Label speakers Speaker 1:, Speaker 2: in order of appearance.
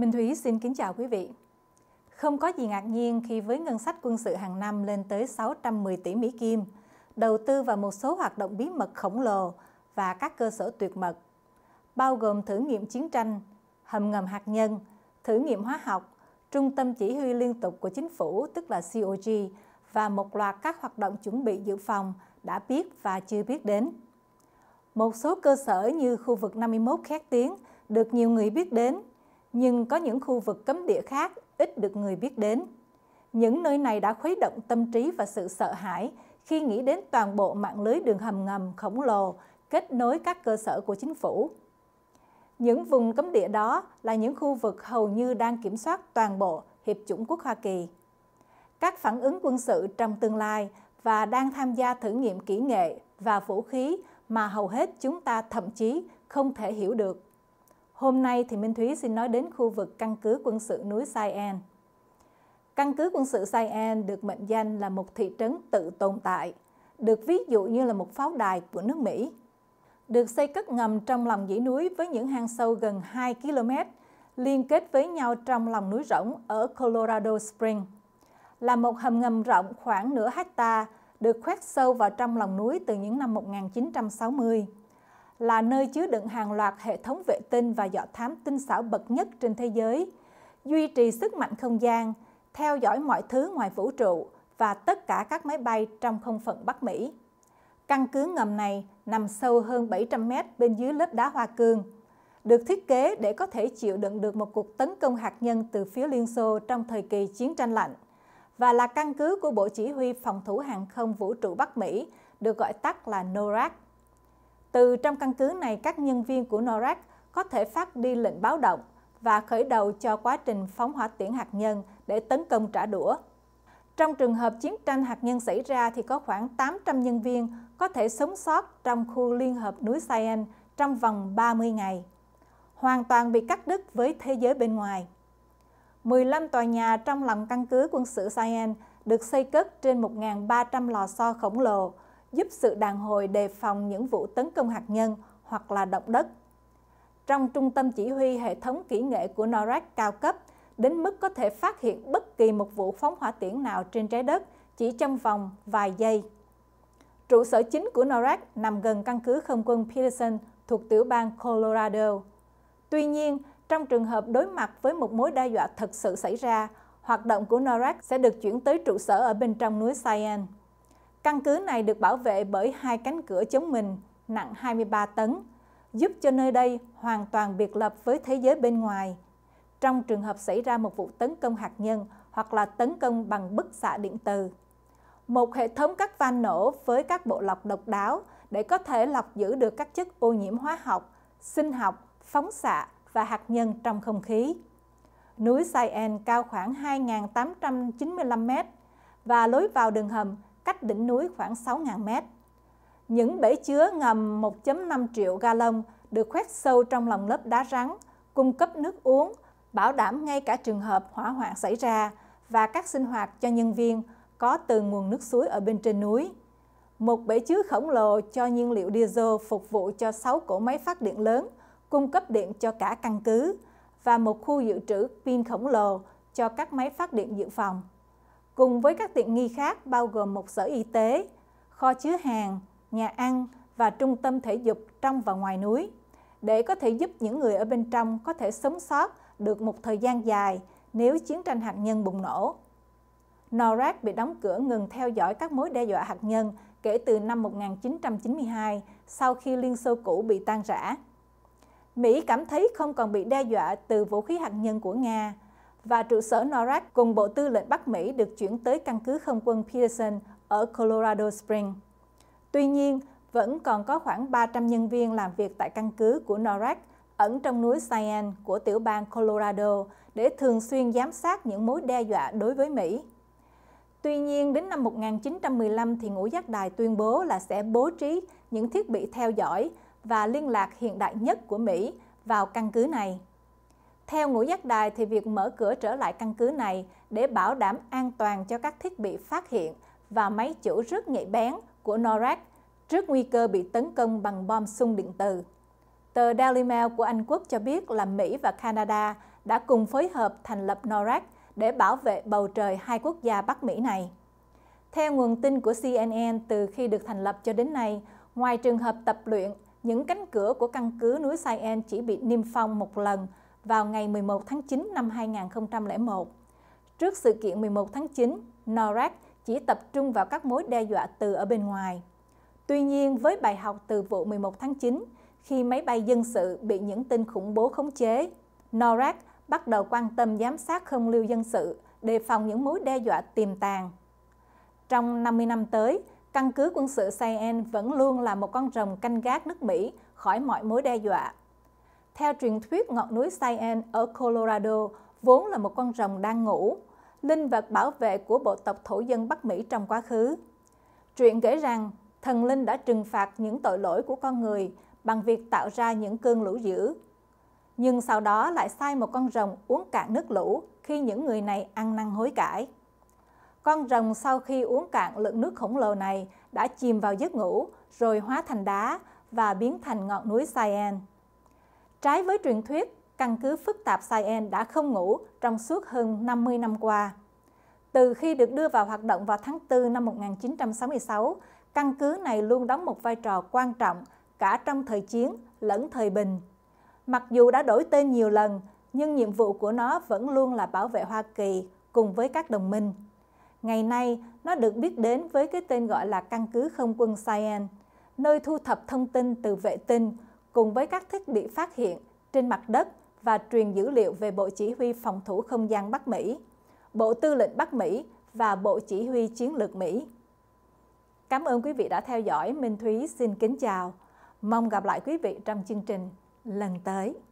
Speaker 1: Minh Thúy xin kính chào quý vị. Không có gì ngạc nhiên khi với ngân sách quân sự hàng năm lên tới 610 tỷ Mỹ Kim, đầu tư vào một số hoạt động bí mật khổng lồ và các cơ sở tuyệt mật, bao gồm thử nghiệm chiến tranh, hầm ngầm hạt nhân, thử nghiệm hóa học, trung tâm chỉ huy liên tục của chính phủ tức là COG và một loạt các hoạt động chuẩn bị dự phòng đã biết và chưa biết đến. Một số cơ sở như khu vực 51 khét tiếng được nhiều người biết đến nhưng có những khu vực cấm địa khác ít được người biết đến. Những nơi này đã khuấy động tâm trí và sự sợ hãi khi nghĩ đến toàn bộ mạng lưới đường hầm ngầm khổng lồ kết nối các cơ sở của chính phủ. Những vùng cấm địa đó là những khu vực hầu như đang kiểm soát toàn bộ Hiệp chủng quốc Hoa Kỳ. Các phản ứng quân sự trong tương lai và đang tham gia thử nghiệm kỹ nghệ và vũ khí mà hầu hết chúng ta thậm chí không thể hiểu được. Hôm nay thì Minh Thúy xin nói đến khu vực căn cứ quân sự núi Sai Căn cứ quân sự Sai được mệnh danh là một thị trấn tự tồn tại, được ví dụ như là một pháo đài của nước Mỹ. Được xây cất ngầm trong lòng dãy núi với những hang sâu gần 2 km, liên kết với nhau trong lòng núi rỗng ở Colorado Springs. Là một hầm ngầm rộng khoảng nửa hecta được khoét sâu vào trong lòng núi từ những năm 1960 là nơi chứa đựng hàng loạt hệ thống vệ tinh và giỏ thám tinh xảo bậc nhất trên thế giới, duy trì sức mạnh không gian, theo dõi mọi thứ ngoài vũ trụ và tất cả các máy bay trong không phận Bắc Mỹ. Căn cứ ngầm này nằm sâu hơn 700 mét bên dưới lớp đá hoa cương, được thiết kế để có thể chịu đựng được một cuộc tấn công hạt nhân từ phía Liên Xô trong thời kỳ chiến tranh lạnh và là căn cứ của Bộ Chỉ huy Phòng thủ Hàng không Vũ trụ Bắc Mỹ, được gọi tắt là NORAD. Từ trong căn cứ này, các nhân viên của NORAD có thể phát đi lệnh báo động và khởi đầu cho quá trình phóng hỏa tiễn hạt nhân để tấn công trả đũa. Trong trường hợp chiến tranh hạt nhân xảy ra thì có khoảng 800 nhân viên có thể sống sót trong khu liên hợp núi Sayan trong vòng 30 ngày, hoàn toàn bị cắt đứt với thế giới bên ngoài. 15 tòa nhà trong lòng căn cứ quân sự Sayan được xây cất trên 1.300 lò xo khổng lồ giúp sự đàn hồi đề phòng những vụ tấn công hạt nhân hoặc là động đất. Trong trung tâm chỉ huy hệ thống kỹ nghệ của NORAD cao cấp, đến mức có thể phát hiện bất kỳ một vụ phóng hỏa tiễn nào trên trái đất chỉ trong vòng vài giây. Trụ sở chính của NORAD nằm gần căn cứ không quân Peterson thuộc tiểu bang Colorado. Tuy nhiên, trong trường hợp đối mặt với một mối đe dọa thật sự xảy ra, hoạt động của NORAD sẽ được chuyển tới trụ sở ở bên trong núi Cyan. Căn cứ này được bảo vệ bởi hai cánh cửa chống mình nặng 23 tấn, giúp cho nơi đây hoàn toàn biệt lập với thế giới bên ngoài. Trong trường hợp xảy ra một vụ tấn công hạt nhân hoặc là tấn công bằng bức xạ điện từ. Một hệ thống các van nổ với các bộ lọc độc đáo để có thể lọc giữ được các chất ô nhiễm hóa học, sinh học, phóng xạ và hạt nhân trong không khí. Núi Saiyan cao khoảng 2.895 m và lối vào đường hầm cách đỉnh núi khoảng 6.000 mét. Những bể chứa ngầm 1.5 triệu gallon được khoét sâu trong lòng lớp đá rắn, cung cấp nước uống, bảo đảm ngay cả trường hợp hỏa hoạn xảy ra và các sinh hoạt cho nhân viên có từ nguồn nước suối ở bên trên núi. Một bể chứa khổng lồ cho nhiên liệu diesel phục vụ cho 6 cỗ máy phát điện lớn, cung cấp điện cho cả căn cứ, và một khu dự trữ pin khổng lồ cho các máy phát điện dự phòng cùng với các tiện nghi khác bao gồm một sở y tế, kho chứa hàng, nhà ăn và trung tâm thể dục trong và ngoài núi để có thể giúp những người ở bên trong có thể sống sót được một thời gian dài nếu chiến tranh hạt nhân bùng nổ. NORAD bị đóng cửa ngừng theo dõi các mối đe dọa hạt nhân kể từ năm 1992 sau khi Liên Xô cũ bị tan rã. Mỹ cảm thấy không còn bị đe dọa từ vũ khí hạt nhân của Nga, và trụ sở NORAD cùng Bộ Tư lệnh Bắc Mỹ được chuyển tới căn cứ không quân Peterson ở Colorado Springs. Tuy nhiên, vẫn còn có khoảng 300 nhân viên làm việc tại căn cứ của NORAD ẩn trong núi Cheyenne của tiểu bang Colorado để thường xuyên giám sát những mối đe dọa đối với Mỹ. Tuy nhiên, đến năm 1915 thì ngũ giác đài tuyên bố là sẽ bố trí những thiết bị theo dõi và liên lạc hiện đại nhất của Mỹ vào căn cứ này. Theo ngũ giác đài thì việc mở cửa trở lại căn cứ này để bảo đảm an toàn cho các thiết bị phát hiện và máy chủ rất nhạy bén của NORAD trước nguy cơ bị tấn công bằng bom xung điện từ. Tờ Daily Mail của Anh Quốc cho biết là Mỹ và Canada đã cùng phối hợp thành lập NORAD để bảo vệ bầu trời hai quốc gia Bắc Mỹ này. Theo nguồn tin của CNN, từ khi được thành lập cho đến nay, ngoài trường hợp tập luyện, những cánh cửa của căn cứ núi Sien chỉ bị niêm phong một lần – vào ngày 11 tháng 9 năm 2001. Trước sự kiện 11 tháng 9, NORAD chỉ tập trung vào các mối đe dọa từ ở bên ngoài. Tuy nhiên, với bài học từ vụ 11 tháng 9, khi máy bay dân sự bị những tên khủng bố khống chế, NORAD bắt đầu quan tâm giám sát không lưu dân sự, đề phòng những mối đe dọa tiềm tàng. Trong 50 năm tới, căn cứ quân sự Cyan vẫn luôn là một con rồng canh gác nước Mỹ khỏi mọi mối đe dọa theo truyền thuyết ngọn núi Cheyenne ở Colorado vốn là một con rồng đang ngủ, linh vật bảo vệ của bộ tộc thổ dân Bắc Mỹ trong quá khứ. Truyện kể rằng thần linh đã trừng phạt những tội lỗi của con người bằng việc tạo ra những cơn lũ dữ. Nhưng sau đó lại sai một con rồng uống cạn nước lũ khi những người này ăn năn hối cải. Con rồng sau khi uống cạn lượng nước khổng lồ này đã chìm vào giấc ngủ rồi hóa thành đá và biến thành ngọn núi Cheyenne trái với truyền thuyết, căn cứ phức tạp Cyan đã không ngủ trong suốt hơn 50 năm qua. Từ khi được đưa vào hoạt động vào tháng 4 năm 1966, căn cứ này luôn đóng một vai trò quan trọng cả trong thời chiến lẫn thời bình. Mặc dù đã đổi tên nhiều lần, nhưng nhiệm vụ của nó vẫn luôn là bảo vệ Hoa Kỳ cùng với các đồng minh. Ngày nay, nó được biết đến với cái tên gọi là căn cứ không quân Cyan, nơi thu thập thông tin từ vệ tinh cùng với các thiết bị phát hiện trên mặt đất và truyền dữ liệu về Bộ Chỉ huy Phòng thủ Không gian Bắc Mỹ, Bộ Tư lệnh Bắc Mỹ và Bộ Chỉ huy Chiến lược Mỹ. Cảm ơn quý vị đã theo dõi. Minh Thúy xin kính chào. Mong gặp lại quý vị trong chương trình lần tới.